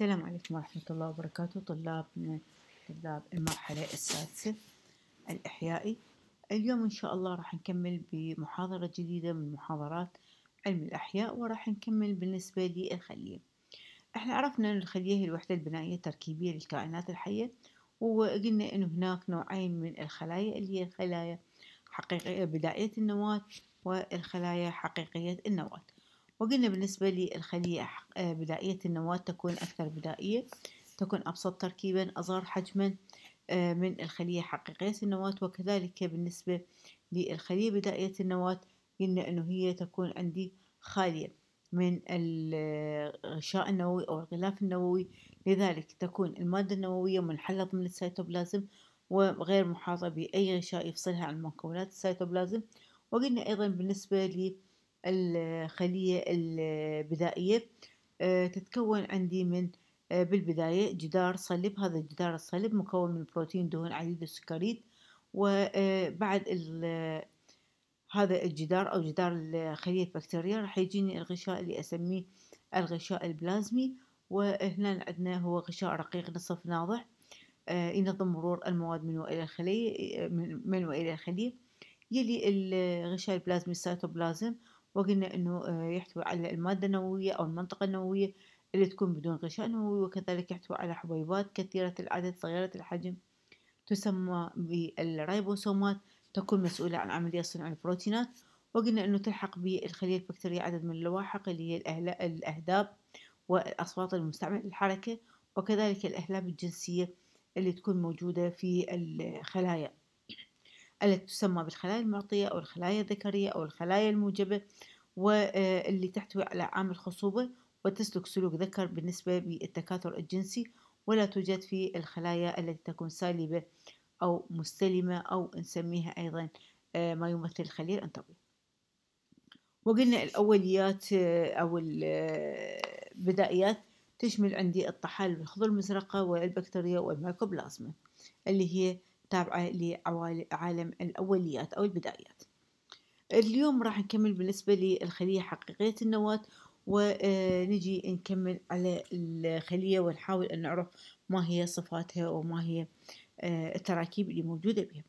السلام عليكم ورحمة الله وبركاته طلاب من طلاب المرحلة السادسة الإحيائي اليوم إن شاء الله راح نكمل بمحاضرة جديدة من محاضرات علم الأحياء وراح نكمل بالنسبة للخلية احنا عرفنا أن الخلية هي الوحدة البنائية التركيبية للكائنات الحية وقلنا أن هناك نوعين من الخلايا اللي هي الخلايا حقيقية بدائية النواة والخلايا حقيقية النواة وقلنا بالنسبة للخلية آه، بدائية النواة تكون أكثر بدائية تكون أبسط تركيبا أصغر حجما آه، من الخلية حقيقية النواة وكذلك بالنسبة للخلية بدائية النواة قلنا أنه هي تكون عندي خالية من الغشاء النووي أو الغلاف النووي لذلك تكون المادة النووية منحلة من السيتوبلازم وغير محاطة بأي غشاء يفصلها عن مكونات السيتوبلازم وقلنا أيضا بالنسبة الخلية البدائية آه، تتكون عندي من آه، بالبداية جدار صلب هذا الجدار الصلب مكون من بروتين دهون عديد السكريات وبعد آه، هذا الجدار أو جدار خلية البكتيرية راح يجيني الغشاء اللي أسميه الغشاء البلازمي وهنا عندنا هو غشاء رقيق نصف ناضح ينظم مرور المواد من وإلى الخلية من وإلى الخلية يلي الغشاء البلازمي السيتوبلازم وقلنا أنه آه، يحتوي على المادة النووية أو المنطقة النووية اللي تكون بدون غشاء نووي وكذلك يحتوي على حبيبات كثيرة العدد صغيرة الحجم تسمى بالريبوسومات تكون مسؤولة عن عملية صنع البروتينات وقلنا أنه تلحق بالخلية البكتيرية عدد من اللواحق اللي هي الأهداب والأصوات المستعملة للحركة وكذلك الأهلاب الجنسية اللي تكون موجودة في الخلايا التي تسمى بالخلايا المعطية أو الخلايا الذكرية أو الخلايا الموجبة واللي آه، تحتوي على عامل خصوبة وتسلك سلوك ذكر بالنسبة بالتكاثر الجنسي ولا توجد في الخلايا التي تكون سالبة أو مستلمة أو نسميها أيضا آه، ما يمثل الخلية الأنثوية وقلنا الأوليات آه، أو البدائيات تشمل عندي الطحالب الخضر المزرقة والبكتيريا والميكوبلازما اللي هي تابعة لعالم الأوليات أو البدايات اليوم راح نكمل بالنسبة للخلية حقيقية النواة ونجي آه، نكمل على الخلية ونحاول أن نعرف ما هي صفاتها وما هي آه، التراكيب اللي موجودة بها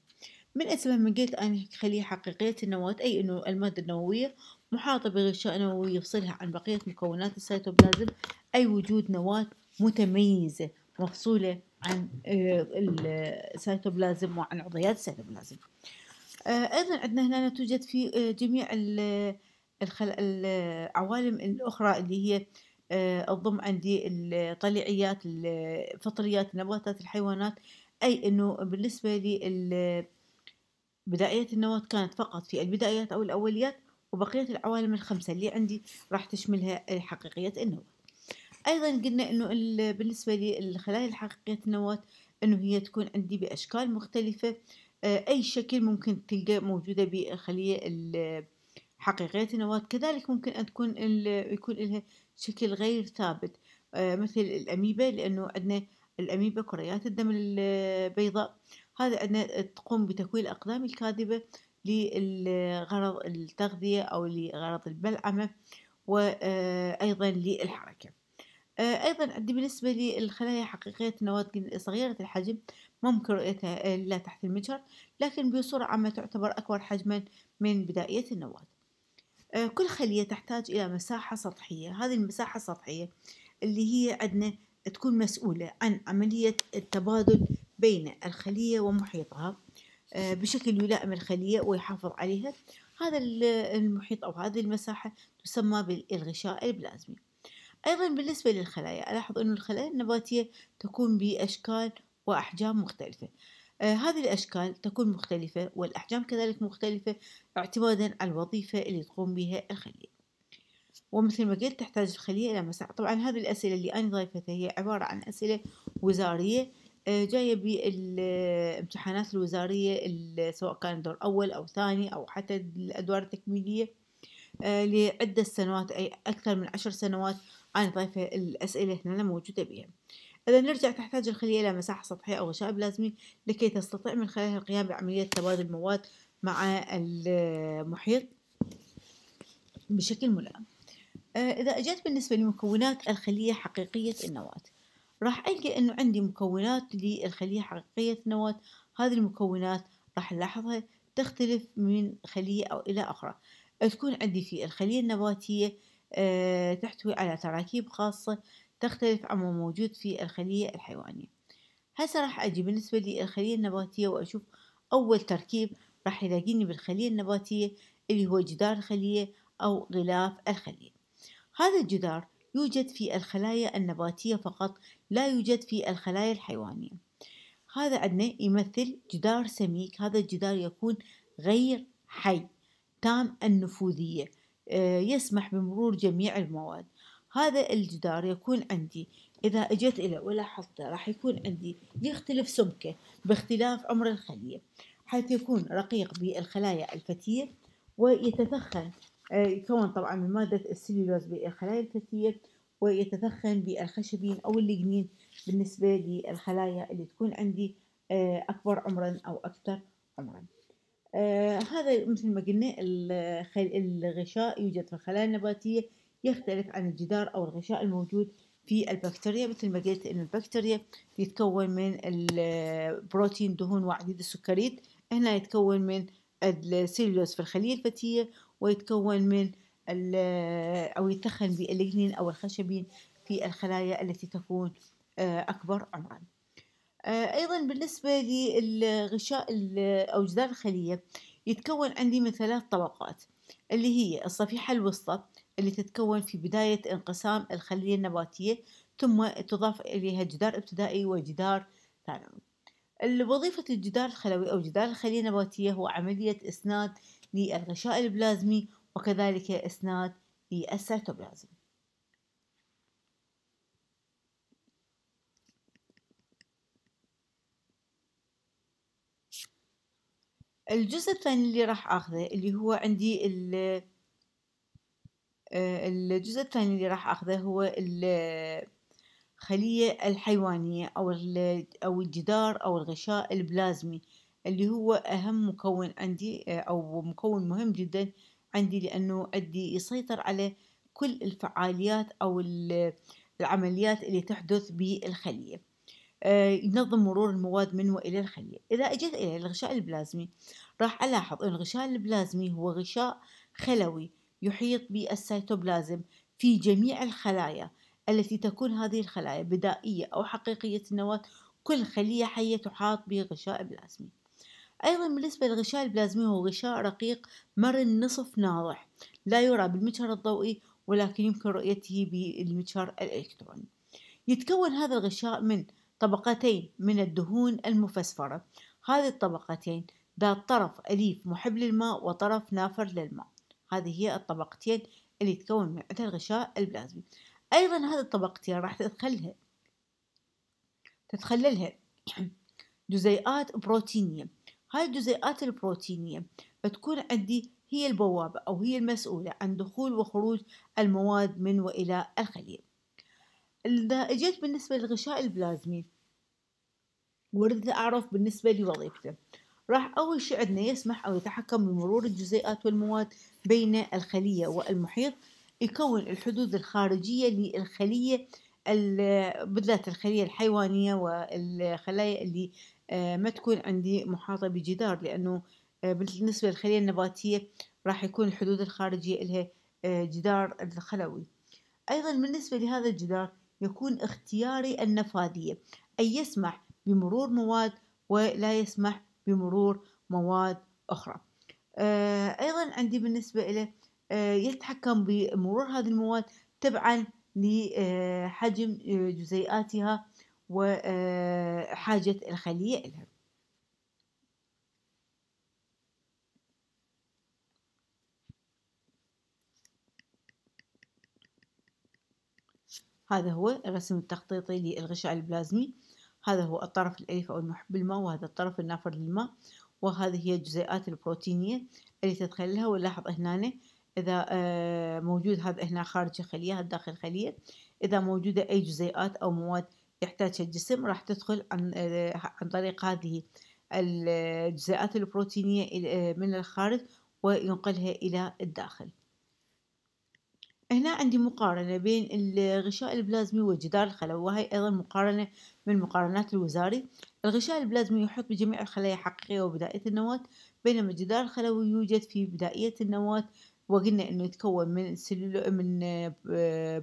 من أسباب من قلت أن خلية حقيقية النواة أي أنه المادة النووية محاطة بغشاء نووي يفصلها عن بقية مكونات السيتوبلازم أي وجود نواة متميزة مفصولة عن آه، السيتوبلازم وعن عضيات السيتوبلازم آه، ايضا عندنا هنا توجد في آه، جميع العوالم الاخرى اللي هي تضم عندي الطليعيات الفطريات النباتات الحيوانات اي انه بالنسبه لي بدايه النواه كانت فقط في البدايات او الاوليات وبقيه العوالم الخمسه اللي عندي راح تشملها حقيقيه النواه ايضا قلنا انه بالنسبه للخلايا الحقيقيه النواة انه هي تكون عندي باشكال مختلفه آه، اي شكل ممكن تلقى موجوده بالخليه حقيقيه النواة كذلك ممكن ان تكون يكون لها شكل غير ثابت آه، مثل الاميبا لانه عندنا الاميبا كريات الدم البيضاء هذا عندنا تقوم بتكوين الاقدام الكاذبه لغرض التغذيه او لغرض البلعمه وايضا آه، للحركه آه، أيضا عندي بالنسبة للخلايا حقيقية النواه صغيرة الحجم ممكن رؤيتها آه، لا تحت المجهر لكن بصورة عامة تعتبر أكبر حجما من بدائية النواة آه، كل خلية تحتاج إلى مساحة سطحية هذه المساحة السطحية اللي هي عندنا تكون مسؤولة عن عملية التبادل بين الخلية ومحيطها بشكل يلائم الخلية ويحافظ عليها هذا المحيط أو هذه المساحة تسمى بالغشاء البلازمي أيضا بالنسبة للخلايا ألاحظ أن الخلايا النباتية تكون بأشكال وأحجام مختلفة آه هذه الأشكال تكون مختلفة والأحجام كذلك مختلفة اعتمادا على الوظيفة اللي تقوم بها الخلية ومثل ما قلت تحتاج الخلية إلى مساحة طبعا هذه الأسئلة اللي أنا ضايفتها هي عبارة عن أسئلة وزارية آه جاية بالامتحانات الوزارية سواء كان دور أول أو ثاني أو حتى الأدوار التكميلية آه لعدة سنوات أي أكثر من عشر سنوات أنا طايفة الأسئلة هنا موجودة بها إذا نرجع تحتاج الخلية إلى مساحة سطحية أو غشاء بلازمي لكي تستطيع من خلالها القيام بعملية تبادل المواد مع المحيط بشكل ملائم آه، إذا أجيت بالنسبة لمكونات الخلية حقيقية النواة راح ألقى أنه عندي مكونات للخلية حقيقية النواة هذه المكونات راح نلاحظها تختلف من خلية أو إلى أخرى تكون عندي في الخلية النباتية آه، تحتوي على تراكيب خاصة تختلف عما موجود في الخلية الحيوانية هسه راح أجي بالنسبة للخلية النباتية وأشوف أول تركيب راح يلاقيني بالخلية النباتية اللي هو جدار الخلية أو غلاف الخلية هذا الجدار يوجد في الخلايا النباتية فقط لا يوجد في الخلايا الحيوانية هذا عندنا يمثل جدار سميك هذا الجدار يكون غير حي تام النفوذية آه، يسمح بمرور جميع المواد هذا الجدار يكون عندي إذا أجيت إلى ولاحظته راح يكون عندي يختلف سمكه باختلاف عمر الخلية حيث يكون رقيق بالخلايا الفتية ويتثخن آه، يكون طبعا من مادة السليلوز بالخلايا الفتية ويتثخن بالخشبين أو الليجنين بالنسبة للخلايا اللي تكون عندي آه، أكبر عمرا أو أكثر عمرا آه هذا مثل ما قلنا الغشاء يوجد في الخلايا النباتية يختلف عن الجدار أو الغشاء الموجود في البكتيريا مثل ما قلت أن البكتيريا يتكون من البروتين دهون وعديد السكريات هنا يتكون من السيلولوز في الخلية الفتية ويتكون من أو يتخن بالجنين أو الخشبين في الخلايا التي تكون آه، أكبر عمرا آه، أيضا بالنسبة للغشاء أو جدار الخلية يتكون عندي من ثلاث طبقات اللي هي الصفيحة الوسطى اللي تتكون في بداية انقسام الخلية النباتية ثم تضاف إليها جدار ابتدائي وجدار ثانوي الوظيفة الجدار الخلوي أو جدار الخلية النباتية هو عملية إسناد للغشاء البلازمي وكذلك إسناد للسيتوبلازم الجزء الثاني اللي راح اخذه اللي هو عندي ال آه، الجزء الثاني اللي راح اخذه هو الخلية الحيوانية او او الجدار او الغشاء البلازمي اللي هو اهم مكون عندي آه، او مكون مهم جدا عندي لانه عندي يسيطر على كل الفعاليات او العمليات اللي تحدث بالخلية آه، ينظم مرور المواد من وإلى الخلية إذا أجيت إلى الغشاء البلازمي راح ألاحظ أن الغشاء البلازمي هو غشاء خلوي يحيط بالسيتوبلازم في جميع الخلايا التي تكون هذه الخلايا بدائية أو حقيقية النواة كل خلية حية تحاط بغشاء بلازمي أيضا بالنسبة للغشاء البلازمي هو غشاء رقيق مرن نصف ناضح لا يرى بالمجهر الضوئي ولكن يمكن رؤيته بالمجهر الإلكتروني يتكون هذا الغشاء من طبقتين من الدهون المفسفرة هذه الطبقتين ذات طرف أليف محب للماء وطرف نافر للماء هذه هي الطبقتين اللي تكون من عندها الغشاء البلازمي أيضا هذه الطبقتين راح تدخلها تتخللها جزيئات بروتينية هاي الجزيئات البروتينية تكون عندي هي البوابة أو هي المسؤولة عن دخول وخروج المواد من وإلى الخلية إذا إجيت بالنسبة للغشاء البلازمي وارد أعرف بالنسبة لوظيفته راح أول شيء عندنا يسمح أو يتحكم بمرور الجزيئات والمواد بين الخلية والمحيط يكون الحدود الخارجية للخلية بالذات الخلية الحيوانية والخلايا اللي آه، ما تكون عندي محاطة بجدار لأنه آه، بالنسبة للخلية النباتية راح يكون الحدود الخارجية لها آه، جدار الخلوي أيضا بالنسبة لهذا الجدار يكون اختياري النفاذية أي يسمح بمرور مواد ولا يسمح بمرور مواد أخرى آه، أيضا عندي بالنسبة إلى آه، يتحكم بمرور هذه المواد تبعا لحجم آه، جزيئاتها وحاجة الخلية إلها هذا هو الرسم التخطيطي للغشاء البلازمي هذا هو الطرف الأليف أو المحب الماء وهذا الطرف النافر للماء وهذه هي الجزيئات البروتينية اللي تتخللها ونلاحظ هنا إذا آه، موجود هذا هنا خارج الخلية هذا داخل الخلية إذا موجودة أي جزيئات أو مواد يحتاجها الجسم راح تدخل عن, آه، عن طريق هذه الجزيئات البروتينية آه، من الخارج وينقلها إلى الداخل هنا عندي مقارنة بين الغشاء البلازمي والجدار الخلوي وهي أيضا مقارنة من مقارنات الوزاري الغشاء البلازمي يحيط بجميع الخلايا الحقيقية وبدائية النواة بينما الجدار الخلوي يوجد في بدائية النواة وقلنا أنه يتكون من سلولو من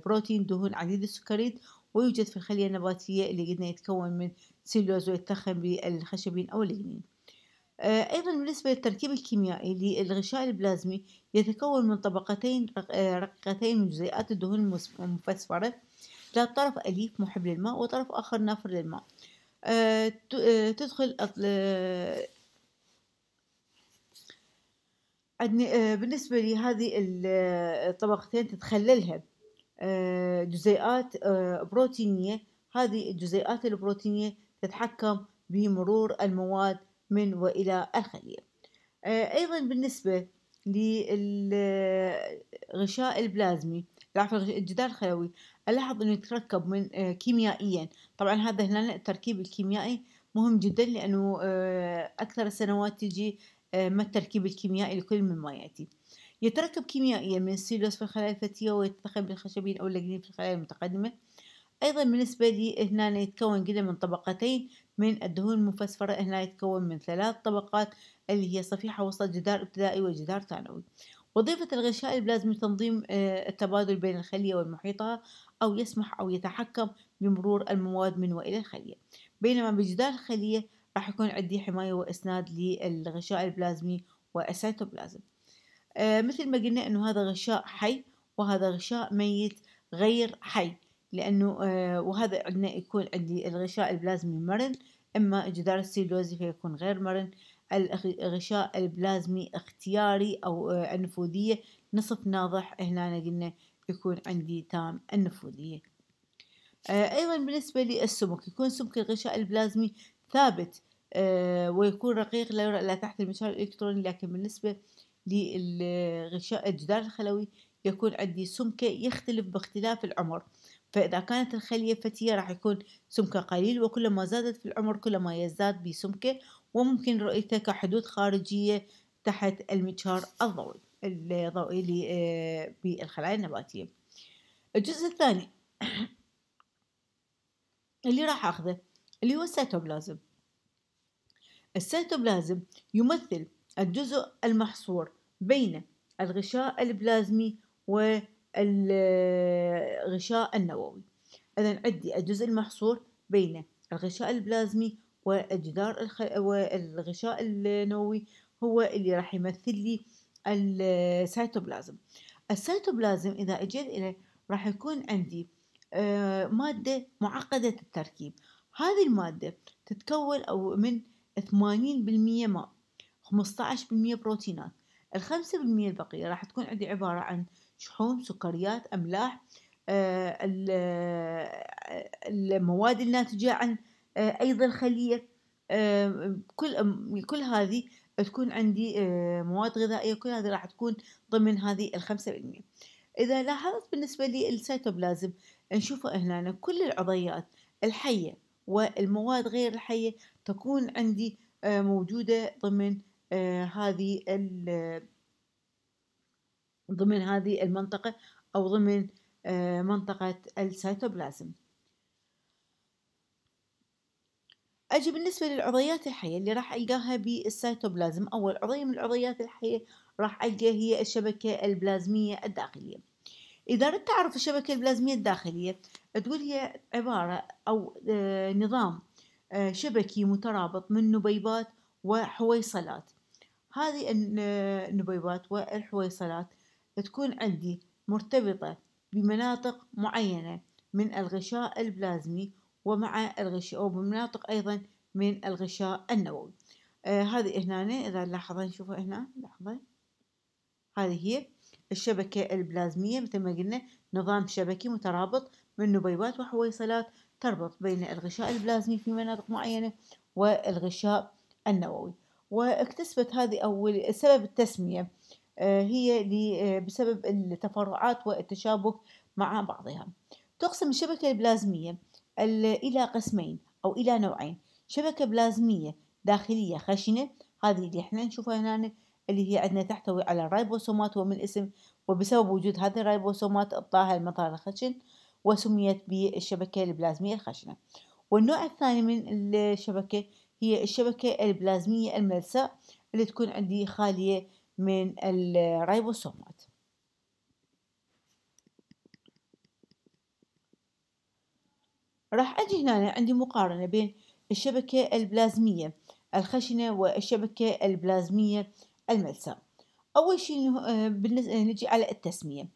بروتين دهون عديد السكريات ويوجد في الخلية النباتية اللي قلنا يتكون من سيلوز ويتخن بالخشبين أو اللينين آه، أيضا بالنسبة للتركيب الكيميائي للغشاء البلازمي يتكون من طبقتين آه، رقيقتين من جزيئات الدهون المفسفرة لها طرف أليف محب للماء وطرف آخر نافر للماء آه، تدخل بالنسبة لهذه الطبقتين تتخللها جزيئات بروتينية هذه الجزيئات البروتينية تتحكم بمرور المواد من وإلى الخلية آه، أيضا بالنسبة للغشاء البلازمي عفوا الجدار الخلوي ألاحظ أنه يتركب من آه، كيميائيا طبعا هذا هنا التركيب الكيميائي مهم جدا لأنه آه، أكثر السنوات تجي ما التركيب الكيميائي لكل مما يأتي يتركب كيميائيا من السيلوس في الخلايا الفتية ويتدخل بالخشبين أو اللاجنين في الخلايا المتقدمة أيضا بالنسبة لي هنا يتكون قلة من طبقتين من الدهون المفسفرة هنا يتكون من ثلاث طبقات اللي هي صفيحة وسط جدار ابتدائي وجدار ثانوي وظيفة الغشاء البلازمي تنظيم آه، التبادل بين الخلية والمحيطة أو يسمح أو يتحكم بمرور المواد من وإلى الخلية بينما بجدار الخلية راح يكون عندي حماية وإسناد للغشاء البلازمي والسيتوبلازم آه، مثل ما قلنا أنه هذا غشاء حي وهذا غشاء ميت غير حي لأنه آه، وهذا عندنا يكون عندي الغشاء البلازمي مرن إما جدار السيلوزي فيكون غير مرن الغشاء البلازمي اختياري أو آه، النفوذية نصف ناضح هنا قلنا يكون عندي تام النفوذية آه، أيضا بالنسبة للسمك يكون سمك الغشاء البلازمي ثابت ويكون رقيق لا يرى إلا تحت المشار الإلكتروني لكن بالنسبة للغشاء الجدار الخلوي يكون عندي سمكة يختلف باختلاف العمر فإذا كانت الخلية فتية راح يكون سمكها قليل وكلما زادت في العمر كلما يزداد بسمكه وممكن رؤيته كحدود خارجية تحت المجهر الضوئي الضوئي اللي آه، بالخلايا النباتية الجزء الثاني اللي راح أخذه اللي هو السيتوبلازم السيتوبلازم يمثل الجزء المحصور بين الغشاء البلازمي و الغشاء النووي إذا عندي الجزء المحصور بين الغشاء البلازمي والجدار الخ... والغشاء النووي هو اللي راح يمثل لي السيتوبلازم السيتوبلازم إذا أجيت إليه راح يكون عندي آه، مادة معقدة التركيب هذه المادة تتكون أو من 80% ماء 15% بروتينات الخمسة بالمية البقية راح تكون عندي عبارة عن شحوم سكريات أملاح آه، آه، المواد الناتجة عن آه، أيضا الخلية كل كل هذه تكون عندي مواد غذائية كل هذه راح تكون ضمن هذه الخمسة بالمية إذا لاحظت بالنسبة للسيتوبلازم نشوفه هنا كل العضيات الحية والمواد غير الحية تكون عندي موجودة ضمن هذه ضمن هذه المنطقة أو ضمن آه، منطقة السيتوبلازم أجي بالنسبة للعضيات الحية اللي راح ألقاها بالسيتوبلازم أول عضية من العضيات الحية راح ألقى هي الشبكة البلازمية الداخلية إذا أردت أعرف الشبكة البلازمية الداخلية تقول هي عبارة أو آه، نظام آه، شبكي مترابط من نبيبات وحويصلات هذه النبيبات والحويصلات تكون عندي مرتبطة بمناطق معينة من الغشاء البلازمي ومع الغشاء وبمناطق أيضا من الغشاء النووي آه هذه هنا إذا لاحظوا نشوفها هنا لحظة هذه هي الشبكة البلازمية مثل ما قلنا نظام شبكي مترابط من نبيبات وحويصلات تربط بين الغشاء البلازمي في مناطق معينة والغشاء النووي واكتسبت هذه أول سبب التسمية آه، هي آه، بسبب التفرعات والتشابك مع بعضها تقسم الشبكة البلازمية إلى قسمين أو إلى نوعين شبكة بلازمية داخلية خشنة هذه اللي احنا نشوفها هنا اللي هي عندنا تحتوي على الرايبوسومات ومن الاسم وبسبب وجود هذه الرايبوسومات الطاها المظهر الخشن وسميت بالشبكة البلازمية الخشنة والنوع الثاني من الشبكة هي الشبكة البلازمية الملساء اللي تكون عندي خالية من الريبوسومات راح أجي هنا عندي مقارنة بين الشبكة البلازمية الخشنة والشبكة البلازمية الملساء أول شيء آه، آه، نجي على التسمية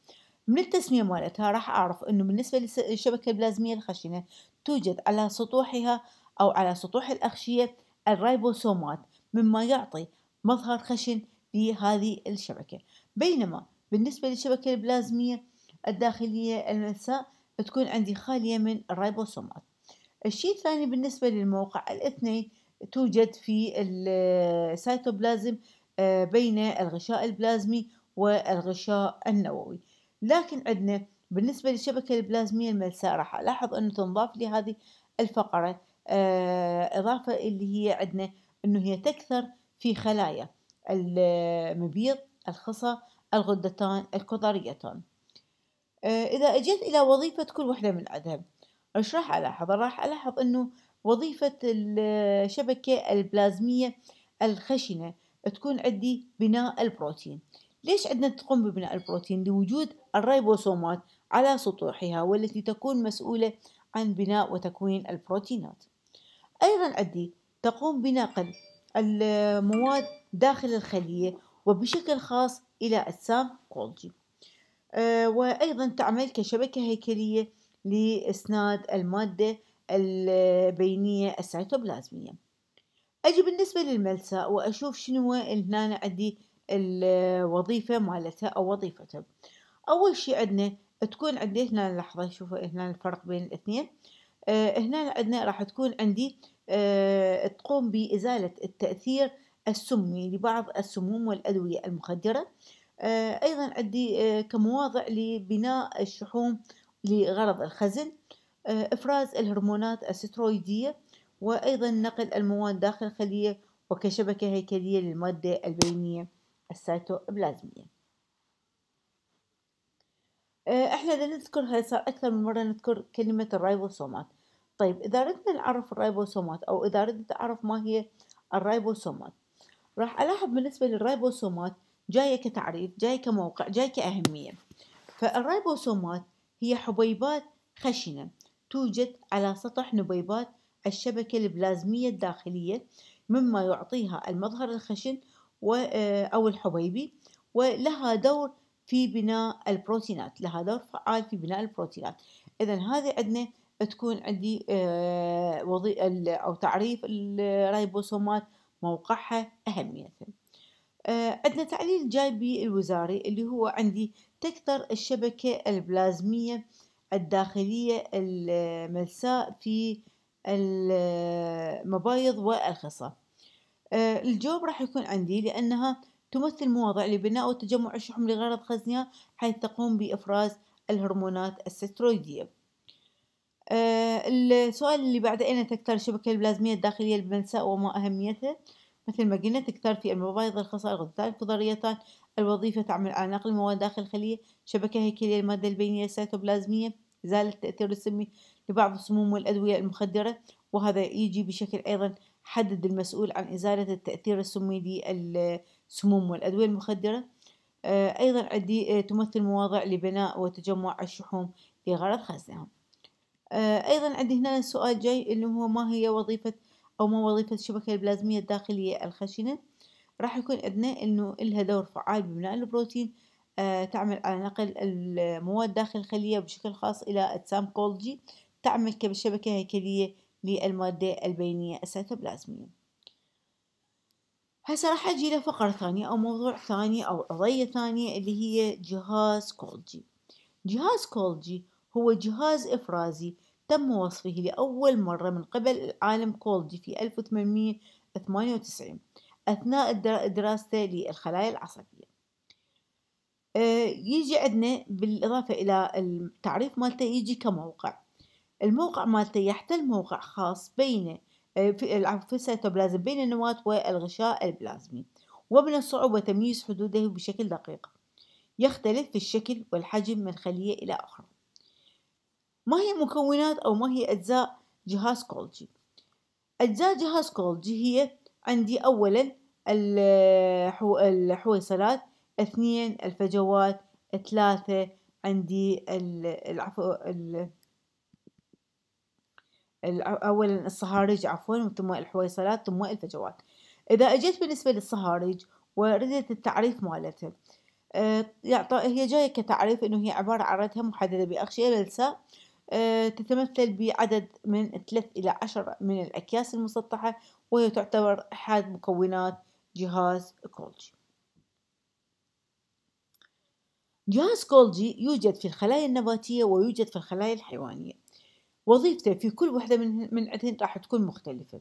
من التسمية مالتها راح أعرف أنه بالنسبة للشبكة البلازمية الخشنة توجد على سطوحها أو على سطوح الاخشية الريبوسومات مما يعطي مظهر خشن في هذه الشبكة بينما بالنسبة للشبكة البلازمية الداخلية المنساء تكون عندي خالية من الريبوسومات الشيء الثاني بالنسبة للموقع الاثنين توجد في السيتوبلازم آه، بين الغشاء البلازمي والغشاء النووي لكن عندنا بالنسبة للشبكة البلازمية الملساء راح ألاحظ أنه تنضاف لهذه الفقرة آه، إضافة اللي هي عندنا أنه هي تكثر في خلايا المبيض الخصى الغدتان الكظريتان آه، إذا أجيت إلى وظيفة كل وحدة من عندهم إيش راح ألاحظ؟ راح ألاحظ أنه وظيفة الشبكة البلازمية الخشنة تكون عندي بناء البروتين ليش عندنا تقوم ببناء البروتين؟ لوجود الريبوسومات على سطوحها والتي تكون مسؤولة عن بناء وتكوين البروتينات أيضا عندي تقوم بنقل المواد داخل الخلية وبشكل خاص إلى أجسام غولجي آه، وأيضا تعمل كشبكة هيكلية لإسناد المادة البينية السيتوبلازمية أجي بالنسبة للملساء وأشوف شنو هنا عندي الوظيفة مالتها أو وظيفته أول شيء عندنا تكون عندي هنا لحظة شوفوا هنا الفرق بين الاثنين آه، هنا عندنا راح تكون عندي آه، تقوم بإزالة التأثير السمي لبعض السموم والأدوية المخدرة آه، أيضا عندي آه، كمواضع لبناء الشحوم لغرض الخزن إفراز الهرمونات السترويدية وأيضا نقل المواد داخل الخلية وكشبكة هيكلية للمادة البينية السيتوبلازمية احنا اذا نذكرها صار اكثر من مره نذكر كلمه الرايبوسومات طيب إذا ردنا نعرف الريبوسومات أو إذا ردت أعرف ما هي الريبوسومات راح ألاحظ بالنسبة للريبوسومات جاية كتعريف جاية كموقع جاية كأهمية فالريبوسومات هي حبيبات خشنة توجد على سطح نبيبات الشبكة البلازمية الداخلية مما يعطيها المظهر الخشن آه، أو الحبيبي ولها دور في بناء البروتينات لها دور فعال في بناء البروتينات إذا هذه عندنا تكون عندي آه، وظي... أو تعريف الريبوسومات موقعها أهميتها آه، عندنا تعليل جايبي الوزاري اللي هو عندي تكثر الشبكة البلازمية الداخلية الملساء في المبايض والخصة آه، الجواب راح يكون عندي لأنها تمثل مواضع لبناء وتجمع الشحم لغرض خزنها حيث تقوم بإفراز الهرمونات السترويدية آه، السؤال اللي بعد أين تكثر الشبكة البلازمية الداخلية للمنسأ وما أهميتها؟ مثل ما قلنا تكثر في المبايض الخصائر الغدتان الفضريتان الوظيفة تعمل على نقل المواد داخل الخلية شبكة هيكلية المادة البينية السيتوبلازمية إزالة التأثير السمي لبعض السموم والأدوية المخدرة وهذا يجي بشكل أيضا حدد المسؤول عن إزالة التأثير السمي للسموم والأدوية المخدرة آه، أيضا عدي آه، تمثل مواضع لبناء وتجمع الشحوم لغرض خزنهم آه، أيضا عندي هنا سؤال جاي اللي هو ما هي وظيفة أو ما وظيفة الشبكة البلازمية الداخلية الخشنة راح يكون عندنا إنه إلها دور فعال ببناء البروتين آه، تعمل على نقل المواد داخل الخلية بشكل خاص إلى أجسام كولجي تعمل كشبكة هيكلية للمادة البينية السيتوبلازمية هسه راح أجي لفقرة ثانية أو موضوع ثاني أو قضية ثانية اللي هي جهاز كولجي جهاز كولجي هو جهاز إفرازي تم وصفه لأول مرة من قبل العالم كولدي في 1898 أثناء دراسته للخلايا العصبية آه، يجي عندنا بالإضافة إلى التعريف مالته يجي كموقع الموقع مالته يحتل موقع خاص بين آه، في السيتوبلازم بين النواة والغشاء البلازمي ومن الصعوبة تمييز حدوده بشكل دقيق يختلف في الشكل والحجم من خلية إلى أخرى ما هي مكونات أو ما هي أجزاء جهاز كولجي أجزاء جهاز كولجي هي عندي أولا الحويصلات اثنين الفجوات ثلاثة عندي العفو اولا الصهارج عفوا ثم الحويصلات ثم الفجوات اذا اجيت بالنسبه للصهارج وردت التعريف مالتها أه هي جايه كتعريف انه هي عباره عن ردها محدده باغشيه ملساء آه، تتمثل بعدد من 3 إلى 10 من الأكياس المسطحة وهي تعتبر أحد مكونات جهاز كولجي جهاز كولجي يوجد في الخلايا النباتية ويوجد في الخلايا الحيوانية وظيفته في كل وحدة من من عندهن راح تكون مختلفة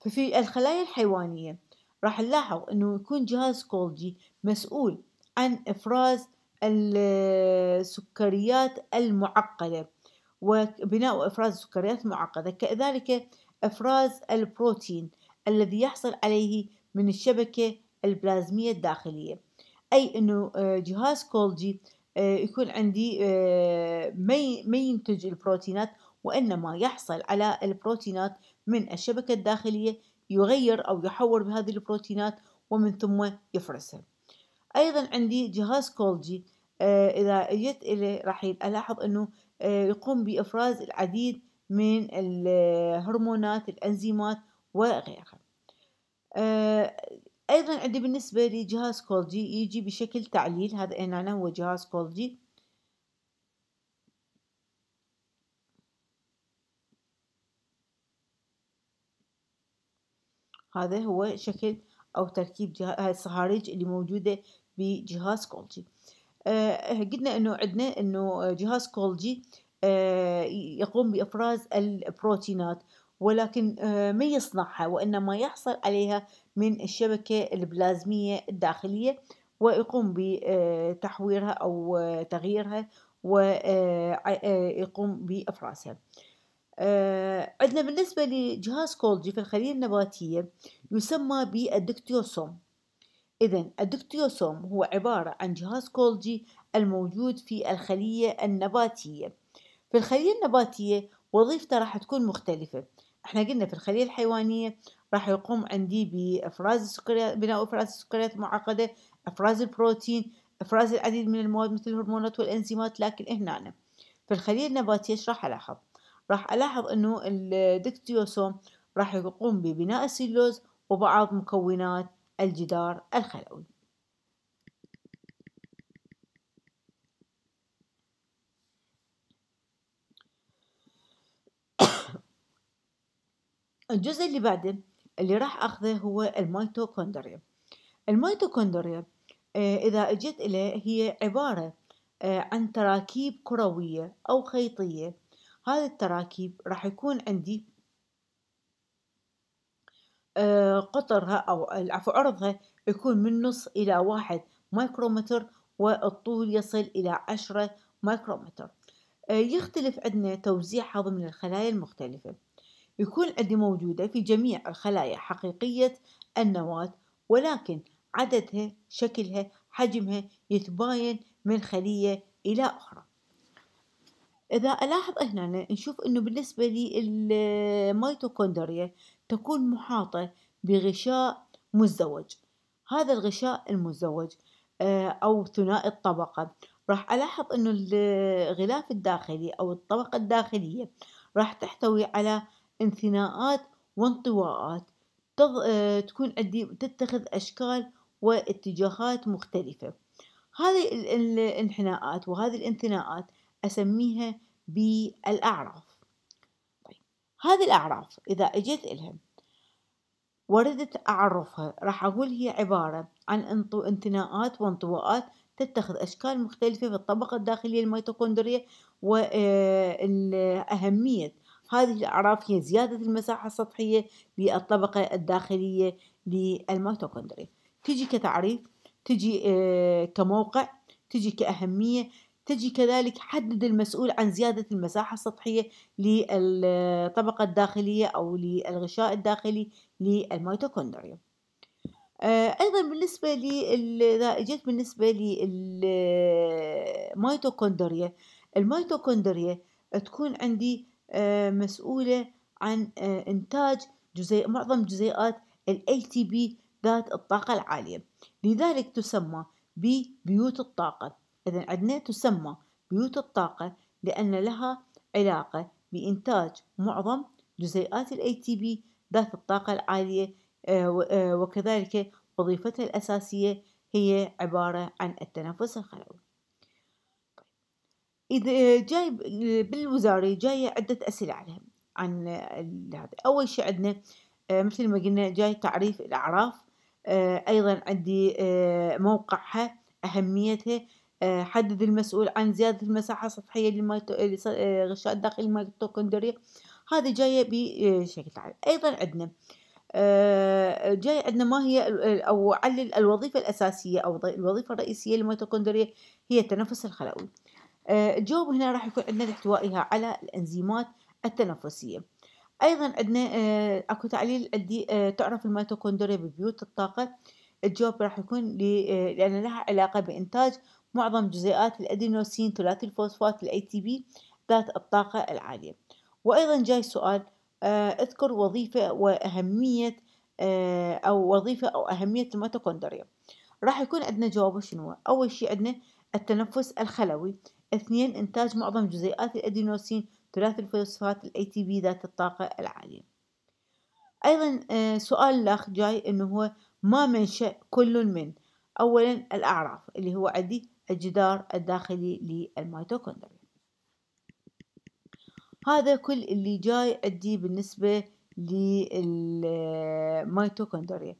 ففي الخلايا الحيوانية راح نلاحظ انه يكون جهاز كولجي مسؤول عن افراز السكريات آه، المعقده وبناء وإفراز السكريات المعقدة كذلك إفراز البروتين الذي يحصل عليه من الشبكة البلازمية الداخلية أي أنه آه، جهاز كولجي آه، يكون عندي آه، ما ينتج البروتينات وإنما يحصل على البروتينات من الشبكة الداخلية يغير أو يحور بهذه البروتينات ومن ثم يفرزها أيضا عندي جهاز كولجي إذا جيت إليه راح ألاحظ أنه آه، يقوم بإفراز العديد من الهرمونات الأنزيمات وغيرها آه، أيضا عندي بالنسبة لجهاز كولجي يجي بشكل تعليل هذا هنا هو جهاز كولجي هذا هو شكل أو تركيب جهاز آه، الصهاريج اللي موجودة بجهاز كولجي آه، قلنا انه عندنا انه جهاز كولجي آه، يقوم بافراز البروتينات ولكن آه، ما يصنعها وانما يحصل عليها من الشبكه البلازميه الداخليه ويقوم بتحويرها او تغييرها ويقوم بافرازها عندنا بالنسبة لجهاز كولجي في الخلية النباتية يسمى بالدكتيوسوم إذا الدكتيوسوم هو عبارة عن جهاز كولجي الموجود في الخلية النباتية في الخلية النباتية وظيفته راح تكون مختلفة احنا قلنا في الخلية الحيوانية راح يقوم عندي بإفراز السكريات بناء إفراز السكريات المعقدة إفراز البروتين إفراز العديد من المواد مثل الهرمونات والإنزيمات لكن هنا في الخلية النباتية ايش راح ألاحظ؟ راح ألاحظ أنه الدكتيوسوم راح يقوم ببناء السيلوز وبعض مكونات الجدار الخلوي الجزء اللي بعده اللي راح أخذه هو الميتوكوندريا الميتوكوندريا آه، إذا أجيت إليه هي عبارة آه، عن تراكيب كروية أو خيطية هذه التراكيب راح يكون عندي آه، قطرها أو عفوا عرضها يكون من نص إلى واحد مايكرومتر والطول يصل إلى عشرة مايكرومتر آه، يختلف عندنا توزيعها ضمن الخلايا المختلفة يكون عندي موجودة في جميع الخلايا حقيقية النواة ولكن عددها شكلها حجمها يتباين من خلية إلى أخرى إذا ألاحظ هنا نشوف أنه بالنسبة للميتوكوندريا تكون محاطة بغشاء مزدوج هذا الغشاء المزدوج آه، أو ثنائي الطبقة راح ألاحظ أنه الغلاف الداخلي أو الطبقة الداخلية راح تحتوي على انثناءات وانطواءات آه، تكون عندي تتخذ أشكال واتجاهات مختلفة هذه الانحناءات وهذه الانثناءات أسميها بالأعراف هذه الأعراف إذا أجيت إلهم وردت أعرفها راح أقول هي عبارة عن انتناءات وانطواءات تتخذ أشكال مختلفة في الطبقة الداخلية الميتوكوندرية وأهمية آه، هذه الأعراف هي زيادة المساحة السطحية للطبقة الداخلية للميتوكوندريا تجي كتعريف تجي آه، كموقع تجي كأهمية تجي كذلك حدد المسؤول عن زيادة المساحة السطحية للطبقة الداخلية أو للغشاء الداخلي للميتوكوندريا آه، أيضا بالنسبة لل إذا جيت بالنسبة للميتوكوندريا الميتوكوندريا تكون عندي آه، مسؤولة عن آه، إنتاج جزيء معظم جزيئات الـ ATP ذات الطاقة العالية لذلك تسمى ببيوت الطاقة إذا عندنا تسمى بيوت الطاقة لأن لها علاقة بإنتاج معظم جزيئات الاي تي بي ذات الطاقة العالية آه، آه، وكذلك وظيفتها الأساسية هي عبارة عن التنفس الخلوي إذا آه، جاي بالوزارة جاية عدة أسئلة عليهم عن هذا أول شيء عندنا مثل ما قلنا جاي تعريف الأعراف أيضا عندي موقعها أهميتها آه، حدد المسؤول عن زيادة المساحة السطحية للغشاء آه، آه، الداخلي الميتوكوندري هذه جاية بشكل عام أيضا عندنا جاية عندنا ما هي أو علل الوظيفة الأساسية أو الوظيفة الرئيسية للميتوكوندريا هي التنفس الخلوي الجواب هنا راح يكون عندنا احتوائها على الأنزيمات التنفسية أيضا عندنا أكو تعليل عندي تعرف الميتوكوندريا ببيوت الطاقة الجواب راح يكون لأن لها علاقة بإنتاج معظم جزيئات الأدينوسين ثلاثي الفوسفات الاي تي بي ذات الطاقة العالية وأيضا جاي سؤال آه، اذكر وظيفة وأهمية آه، أو وظيفة أو أهمية الميتوكوندريا راح يكون عندنا جوابه شنو أول شيء عندنا التنفس الخلوي اثنين إنتاج معظم جزيئات الأدينوسين ثلاثي الفوسفات الاي تي بي ذات الطاقة العالية أيضا آه، سؤال الأخ جاي إنه هو ما منشأ كل من أولا الأعراف اللي هو عندي الجدار الداخلي للميتوكوندريا هذا كل اللي جاي عندي بالنسبة للميتوكوندريا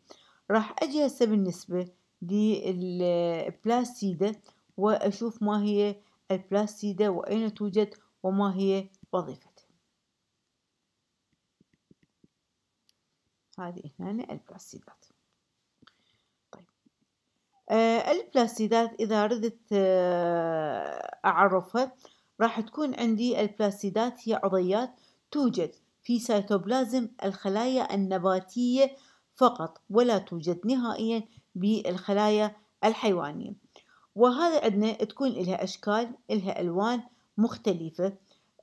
راح أجي هسه بالنسبة للبلاستيدة وأشوف ما هي البلاستيدة وأين توجد وما هي وظيفتها هذه هنا البلاستيدات آه، البلاستيدات إذا ردت آه، أعرفها راح تكون عندي البلاستيدات هي عضيات توجد في سيتوبلازم الخلايا النباتية فقط ولا توجد نهائيا بالخلايا الحيوانية وهذا عندنا تكون لها أشكال لها ألوان مختلفة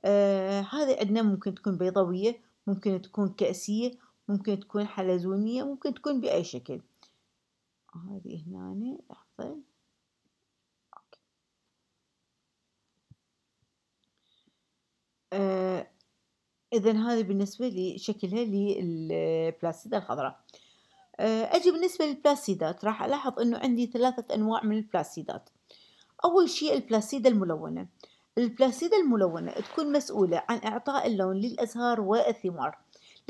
آه هذا عندنا ممكن تكون بيضوية ممكن تكون كأسية ممكن تكون حلزونية ممكن تكون بأي شكل هذه هنا لحظة أوكي. آه إذا هذه بالنسبة لشكلها للبلاستيدا الخضراء آه أجي بالنسبة للبلاستيدات راح ألاحظ أنه عندي ثلاثة أنواع من البلاستيدات أول شيء البلاستيدا الملونة البلاستيدا الملونة تكون مسؤولة عن إعطاء اللون للأزهار والثمار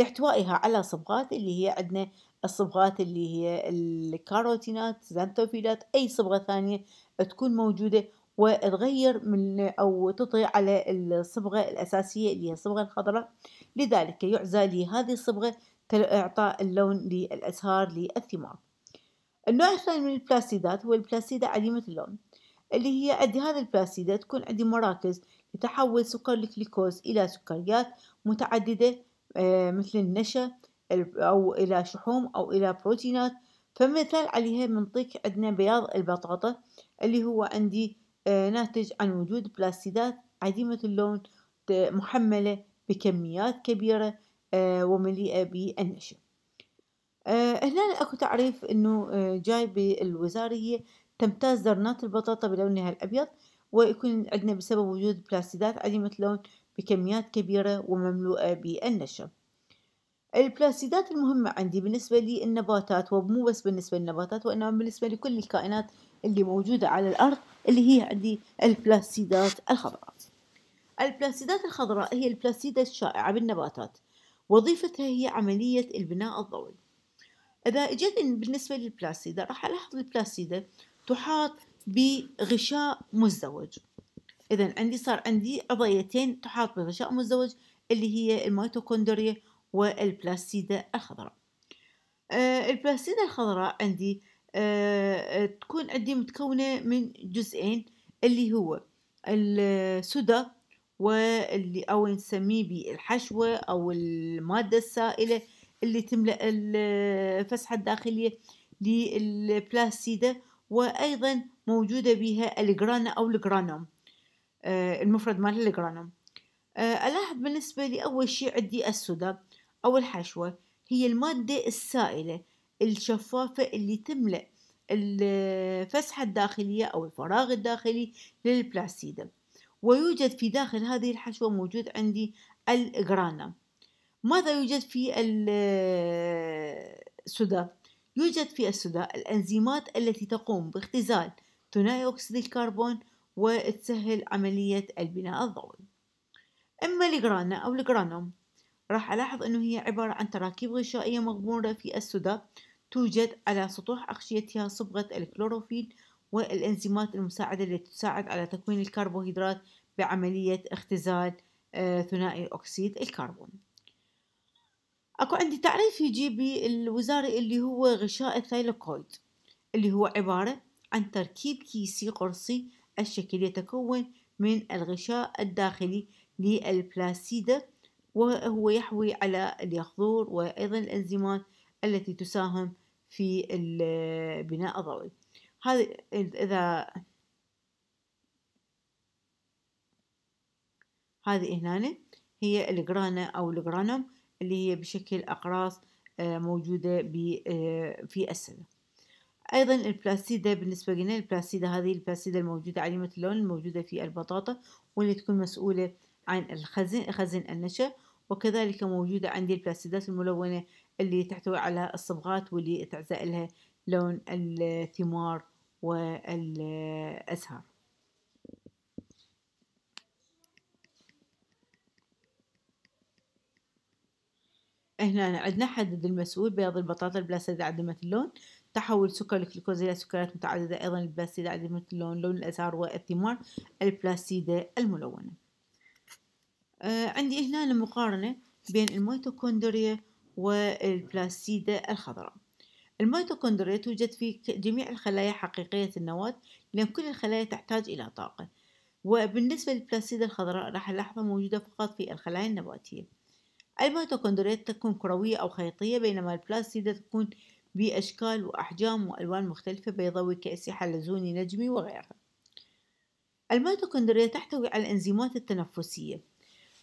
لاحتوائها على صبغات اللي هي عندنا الصبغات اللي هي الكاروتينات زانتوفيلات أي صبغة ثانية تكون موجودة وتغير من أو تطغي على الصبغة الأساسية اللي هي الصبغة الخضراء لذلك يعزى لهذه الصبغة إعطاء اللون للأزهار للثمار النوع الثاني من البلاستيدات هو البلاستيدة عديمة اللون اللي هي عندي هذه البلاستيدات تكون عندي مراكز لتحول سكر الجلوكوز إلى سكريات متعددة آه، مثل النشا أو إلى شحوم أو إلى بروتينات فمثال عليها بنعطيك عندنا بياض البطاطا اللي هو عندي آه، ناتج عن وجود بلاستيدات عديمة اللون محملة بكميات كبيرة آه، ومليئة بالنشا هنا اكو تعريف انه جاي بالوزارية تمتاز زرنات البطاطا بلونها الابيض ويكون عندنا بسبب وجود بلاستيدات عديمة اللون بكميات كبيرة ومملوءة بالنشا البلاسيدات المهمة عندي بالنسبة للنباتات ومو بس بالنسبة للنباتات وإنما بالنسبة لكل الكائنات اللي موجودة على الأرض اللي هي عندي البلاسيدات الخضراء البلاسيدات الخضراء هي البلاسيدة الشائعة بالنباتات وظيفتها هي عملية البناء الضوئي إذا إجيت بالنسبة للبلاسيدة راح ألاحظ البلاسيدة تحاط بغشاء مزدوج إذا عندي صار عندي عضيتين تحاط بغشاء مزدوج اللي هي الميتوكوندريا والبلاستيدة الخضراء آه البلاستيدة الخضراء عندي آه تكون عندي متكونة من جزئين اللي هو السدى واللي أو نسميه بالحشوة أو المادة السائلة اللي تملأ الفسحة الداخلية للبلاستيدة وأيضا موجودة بها الجرانا أو الجرانوم آه، المفرد مال الجرانوم ألاحظ آه، بالنسبة لي أول شيء عندي السدى أو الحشوة هي المادة السائلة الشفافة اللي تملأ الفسحة الداخلية أو الفراغ الداخلي للبلاسيدا ويوجد في داخل هذه الحشوة موجود عندي الجرانا ماذا يوجد في آه، السدى؟ يوجد في السدى الأنزيمات التي تقوم باختزال ثنائي أكسيد الكربون وتسهل عملية البناء الضوئي أما الجرانا أو الجرانوم راح ألاحظ أنه هي عبارة عن تراكيب غشائية مغمورة في السدى توجد على سطوح أغشيتها صبغة الكلوروفيل والإنزيمات المساعدة التي تساعد على تكوين الكربوهيدرات بعملية اختزال آه، ثنائي أكسيد الكربون أكو عندي تعريف يجي بالوزاري اللي هو غشاء الثيلوكويد اللي هو عبارة عن تركيب كيسي قرصي الشكل يتكون من الغشاء الداخلي للبلاسيدة وهو يحوي على اليخضور وأيضا الأنزيمات التي تساهم في البناء الضوئي هذا إذا هذه هنا هي الجرانا أو الجرانوم اللي هي بشكل أقراص آه، موجودة آه، في السلة ايضا البلاستيدا بالنسبه لنا البلاستيدا هذه البلاستيدا الموجوده عديمه اللون الموجوده في البطاطا واللي تكون مسؤوله عن الخزن خزن النشا وكذلك موجوده عندي البلاستيدات الملونه اللي تحتوي على الصبغات واللي تعزى لها لون الثمار والازهار هنا عندنا حدد المسؤول بياض البطاطا البلاستيدا عدمة اللون تحول سكر الجلوكوز إلى سكرات متعددة أيضا البلاستيدة عديده اللون لون الأزهار والثمار البلاستيدة الملونة آه عندي هنا المقارنة بين الميتوكوندريا والبلاستيدة الخضراء الميتوكوندريا توجد في جميع الخلايا حقيقية النواة لأن كل الخلايا تحتاج إلى طاقة وبالنسبة للبلاستيدة الخضراء راح نلاحظها موجودة فقط في الخلايا النباتية الميتوكوندريا تكون كروية أو خيطية بينما البلاستيدة تكون بأشكال وأحجام وألوان مختلفة بيضاوي كأسي حلزوني نجمي وغيرها الميتوكوندريا تحتوي على الأنزيمات التنفسية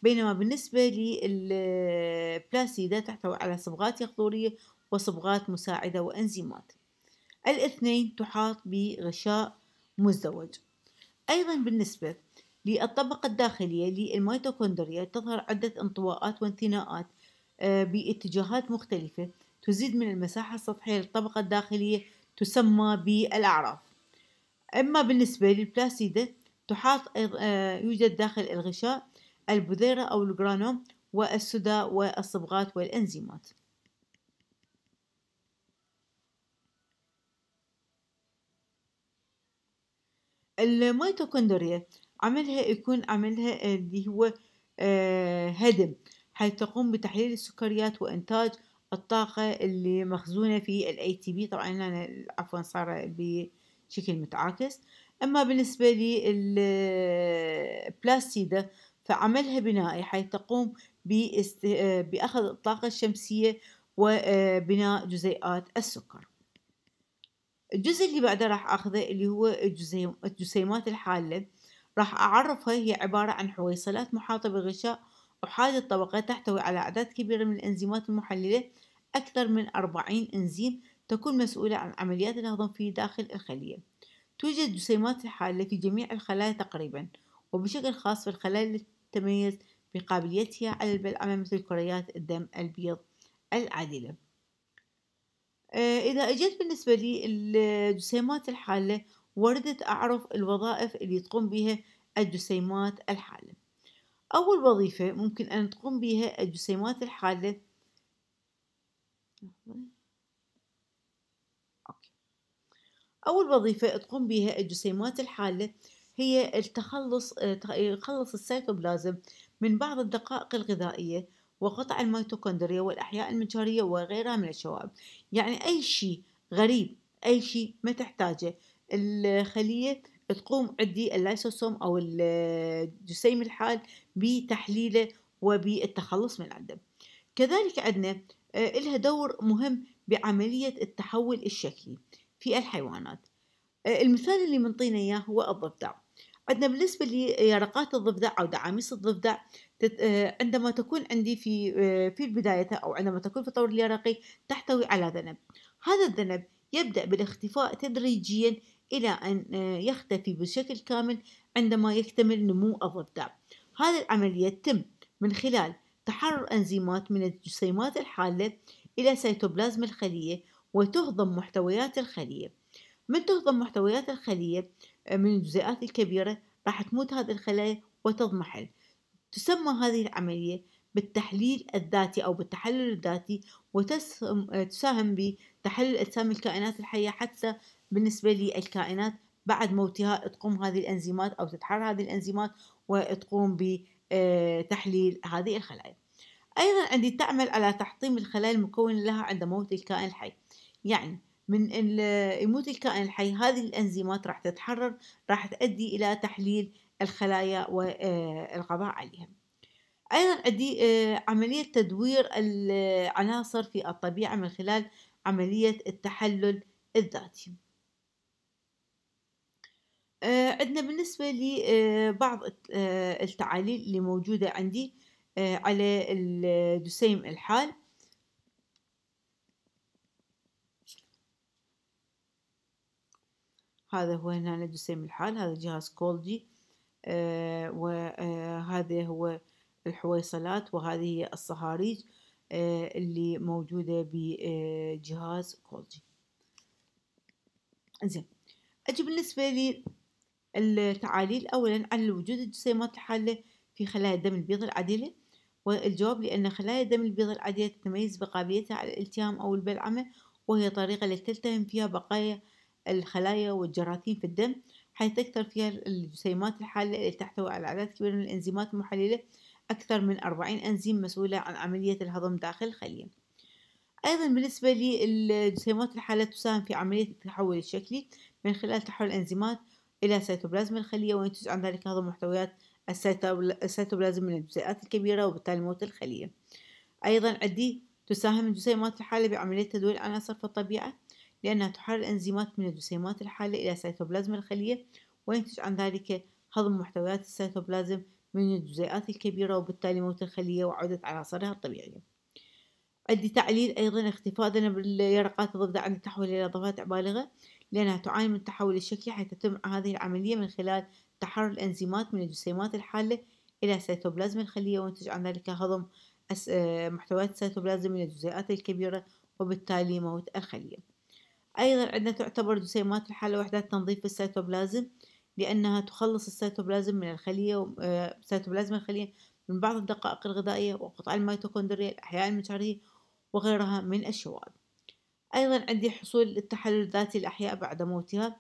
بينما بالنسبة للبلاسيدا تحتوي على صبغات يقطورية وصبغات مساعدة وأنزيمات الاثنين تحاط بغشاء مزدوج أيضا بالنسبة للطبقة الداخلية للميتوكوندريا تظهر عدة انطواءات وانثناءات آه، باتجاهات مختلفة تزيد من المساحة السطحية للطبقة الداخلية تسمى بالأعراف أما بالنسبة للبلاسيدة تحاط آه، يوجد داخل الغشاء البذيرة أو الجرانوم والسدى والصبغات والأنزيمات الميتوكوندريا عملها يكون عملها اللي هو آه، هدم حيث تقوم بتحليل السكريات وإنتاج الطاقة اللي مخزونة في الـ تي بي طبعا هنا عفوا صار بشكل متعاكس اما بالنسبة للبلاستيدة فعملها بنائي حيث تقوم بأخذ الطاقة الشمسية وبناء جزيئات السكر الجزء اللي بعده راح اخذه اللي هو الجسيمات الحالة راح اعرفها هي عبارة عن حويصلات محاطة بغشاء أحاد الطبقة تحتوي على أعداد كبيرة من الأنزيمات المحللة أكثر من 40 أنزيم تكون مسؤولة عن عمليات الهضم في داخل الخلية توجد جسيمات الحالة في جميع الخلايا تقريبا وبشكل خاص في الخلايا اللي تتميز بقابليتها على البلع مثل كريات الدم البيض العادلة آه، إذا أجيت بالنسبة لي الجسيمات الحالة وردت أعرف الوظائف اللي تقوم بها الجسيمات الحالة أول وظيفة ممكن أن تقوم بها الجسيمات الحادة أول وظيفة تقوم بها الجسيمات الحالة هي التخلص آه، تخلص السيتوبلازم من بعض الدقائق الغذائية وقطع الميتوكوندريا والأحياء المجهرية وغيرها من الشوائب يعني أي شيء غريب أي شيء ما تحتاجه الخلية تقوم عندي اللايسوسوم أو الجسيم الحال بتحليله وبالتخلص من عنده كذلك عندنا آه، لها دور مهم بعملية التحول الشكلي في الحيوانات آه، المثال اللي منطينا إياه هو الضفدع عندنا بالنسبة ليرقات الضفدع أو دعاميس الضفدع آه، عندما تكون عندي في في بدايتها أو عندما تكون في طور اليرقي تحتوي على ذنب هذا الذنب يبدأ بالاختفاء تدريجيا إلى أن آه، يختفي بشكل كامل عندما يكتمل نمو الضفدع هذا العمل يتم من خلال تحرر أنزيمات من الجسيمات الحالة إلى سيتوبلازم الخلية وتهضم محتويات الخلية من تهضم محتويات الخلية آه، من الجزيئات الكبيرة راح تموت هذه الخلايا وتضمحل تسمى هذه العملية بالتحليل الذاتي أو بالتحلل الذاتي وتساهم آه، بتحلل أجسام الكائنات الحية حتى بالنسبة للكائنات بعد موتها تقوم هذه الأنزيمات أو تتحرر هذه الأنزيمات وتقوم بتحليل هذه الخلايا أيضا عندي تعمل على تحطيم الخلايا المكونة لها عند موت الكائن الحي يعني من يموت الكائن الحي هذه الأنزيمات راح تتحرر راح تؤدي إلى تحليل الخلايا والقضاء آه، عليها أيضا عندي آه، عملية تدوير العناصر في الطبيعة من خلال عملية التحلل الذاتي آه، عندنا بالنسبة لبعض آه، آه، التعاليل اللي موجودة عندي على الجسيم الحال هذا هو هنا جسيم الحال هذا جهاز كولجي وهذا هو الحويصلات وهذه الصهاريج اللي موجودة بجهاز كولجي زين أجي بالنسبة لي التعاليل أولا عن وجود الجسيمات الحالة في خلايا الدم البيض العديلة والجواب لأن خلايا الدم البيض العادية تتميز بقابليتها على الالتئام أو البلعمة وهي طريقه لتلتهم تلتهم فيها بقايا الخلايا والجراثيم في الدم حيث تكثر فيها الجسيمات الحالة التي تحتوي على أعداد كبيرة من الإنزيمات المحللة أكثر من 40 أنزيم مسؤولة عن عملية الهضم داخل الخلية أيضا بالنسبة للجسيمات الحالة تساهم في عملية التحول الشكلي من خلال تحول الأنزيمات إلى سيتوبلازم الخلية وينتج عن ذلك هضم محتويات السيتوبلازم من الجزيئات الكبيرة وبالتالي موت الخلية أيضا عدي تساهم الجسيمات الحالة بعملية تدوير العناصر في الطبيعة لأنها تحرر أنزيمات من الجسيمات الحالة إلى سيتوبلازم الخلية وينتج عن ذلك هضم محتويات السيتوبلازم من الجزيئات الكبيرة وبالتالي موت الخلية وعودة عناصرها الطبيعية عندي تعليل أيضا اختفاء ذنب اليرقات الضفدع عند التحويل إلى ضفادع بالغة لأنها تعاني من تحول الشكل حيث تتم هذه العملية من خلال تحرر الأنزيمات من الجسيمات الحالة إلى سيتوبلازم الخلية وينتج عن ذلك هضم آه، محتويات السيتوبلازم من الجزيئات الكبيرة وبالتالي موت الخلية أيضا عندنا تعتبر جسيمات الحالة وحدات تنظيف السيتوبلازم لأنها تخلص السيتوبلازم من الخلية آه، سيتوبلازم الخلية من بعض الدقائق الغذائية وقطع الميتوكوندريا الأحياء المجهرية وغيرها من الشوائب أيضا عندي حصول التحلل الذاتي الأحياء بعد موتها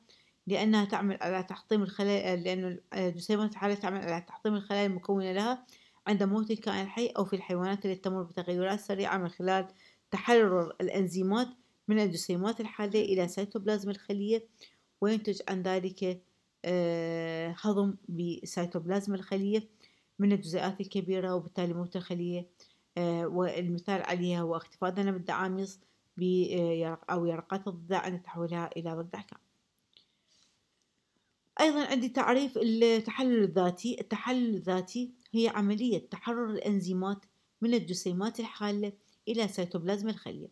لأنها تعمل على تحطيم الخلايا لأن الجسيمات الحالة تعمل على تحطيم الخلايا المكونة لها عند موت الكائن الحي أو في الحيوانات التي تمر بتغيرات سريعة من خلال تحرر الأنزيمات من الجسيمات الحالة إلى سيتوبلازم الخلية وينتج عن ذلك آه، هضم بسيتوبلازم الخلية من الجزيئات الكبيرة وبالتالي موت الخلية آه، والمثال عليها هو اختفاضنا الدعاميص أو يرقتض أن تحولها إلى أحكام أيضا عندي تعريف التحلل الذاتي التحلل الذاتي هي عملية تحرر الأنزيمات من الجسيمات الحالة إلى سيتوبلازم الخلية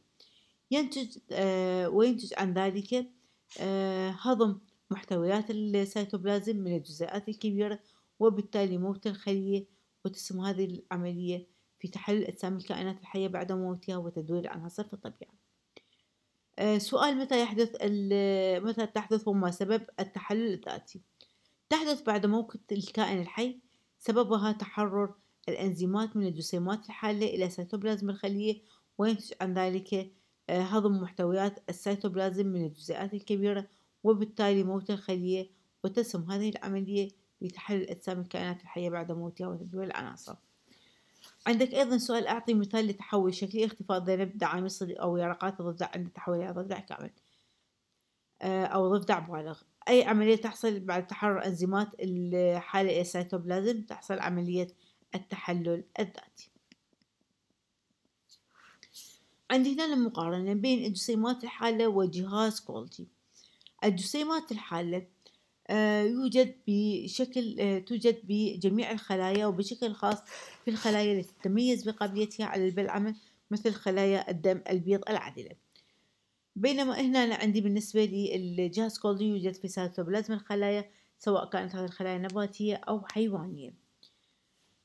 ينتج آه، وينتج عن ذلك آه، هضم محتويات السيتوبلازم من الجزيئات الكبيرة وبالتالي موت الخلية وتسمى هذه العملية في تحلل أجسام الكائنات الحية بعد موتها وتدوير العناصر في الطبيعة آه، سؤال متى يحدث متى تحدث وما سبب التحلل الذاتي تحدث بعد موت الكائن الحي سببها تحرر الأنزيمات من الجسيمات الحالة إلى سيتوبلازم الخلية وينتج عن ذلك آه، هضم محتويات السيتوبلازم من الجزيئات الكبيرة وبالتالي موت الخلية وتسم هذه العملية لتحلل أجسام الكائنات الحية بعد موتها وتدوير العناصر عندك أيضا سؤال أعطي مثال لتحول شكلي اختفاء ذنب دعم مصر أو يرقات الضفدع عند تحول إلى ضفدع كامل آه، أو ضفدع بالغ أي عملية تحصل بعد تحرر أنزيمات الحالة السيتوبلازم تحصل عملية التحلل الذاتي عندي هنا المقارنة بين الجسيمات الحالة وجهاز كولتي الجسيمات الحالة آه، يوجد بشكل آه، توجد بجميع الخلايا وبشكل خاص في الخلايا التي تتميز بقابليتها على البلعمة مثل خلايا الدم البيض العادلة بينما هنا أنا عندي بالنسبة للجهاز كولدي يوجد في سيتوبلازم الخلايا سواء كانت هذه الخلايا نباتية أو حيوانية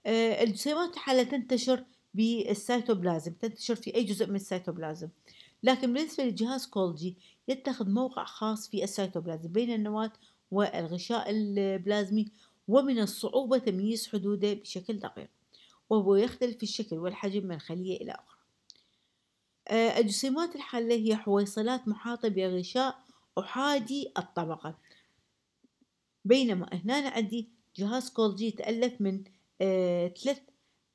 آه، الجسيمات الحالة تنتشر بالسيتوبلازم تنتشر في أي جزء من السيتوبلازم لكن بالنسبة للجهاز كولجي يتخذ موقع خاص في السيتوبلازم بين النواة والغشاء البلازمي ومن الصعوبة تمييز حدوده بشكل دقيق وهو يختلف في الشكل والحجم من خلية إلى أخرى آه، الجسيمات الحالة هي حويصلات محاطة بغشاء أحادي الطبقة بينما هنا عندي جهاز كولجي يتألف من آه، ثلاث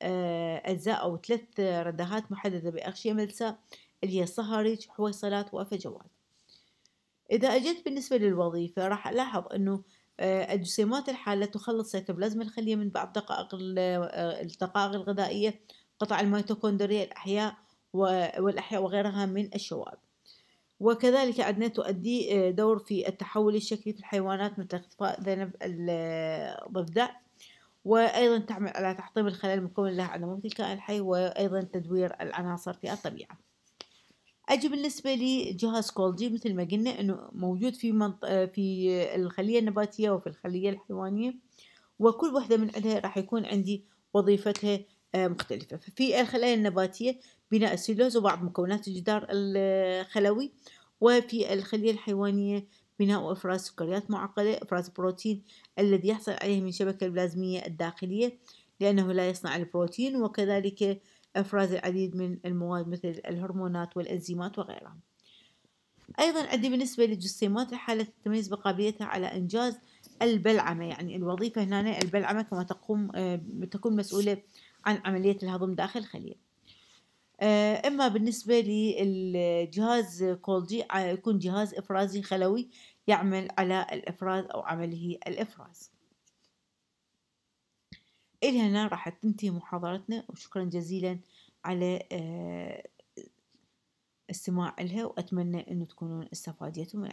آه، أجزاء أو ثلاث ردهات محددة بأغشية ملساء اللي هي صهاريج حويصلات وفجوات إذا أجيت بالنسبة للوظيفة راح ألاحظ أنه أجسامات آه، الحالة تخلص سيتوبلازم الخلية من بعض دقائق آه، الدقائق الغذائية قطع الميتوكوندريا الأحياء والأحياء وغيرها من الشوائب وكذلك عندنا تؤدي آه، دور في التحول الشكلي في الحيوانات مثل اختفاء ذنب الضفدع وأيضا تعمل على تحطيم الخلايا المكونة لها على موت الكائن الحي وأيضا تدوير العناصر في الطبيعة اجي بالنسبه لي جهاز كولجي مثل ما قلنا انه موجود في منط... في الخليه النباتيه وفي الخليه الحيوانيه وكل وحده من عندها راح يكون عندي وظيفتها آه، مختلفة ففي الخلايا النباتية بناء السيلوز وبعض مكونات الجدار الخلوي وفي الخلية الحيوانية بناء وإفراز سكريات معقدة إفراز بروتين الذي يحصل عليه من الشبكة البلازمية الداخلية لأنه لا يصنع البروتين وكذلك إفراز العديد من المواد مثل الهرمونات والإنزيمات وغيرها أيضا عندي بالنسبة للجسيمات الحالة التميز بقابليتها على إنجاز البلعمة يعني الوظيفة هنا البلعمة كما تقوم آه، تكون مسؤولة عن عملية الهضم داخل الخلية آه، اما بالنسبه للجهاز كولجي آه، يكون جهاز افرازي خلوي يعمل على الافراز او عمله الافراز إلى هنا راح تنتهي محاضرتنا وشكرا جزيلا على آه، استماع لها وأتمنى أن تكونوا استفادتم من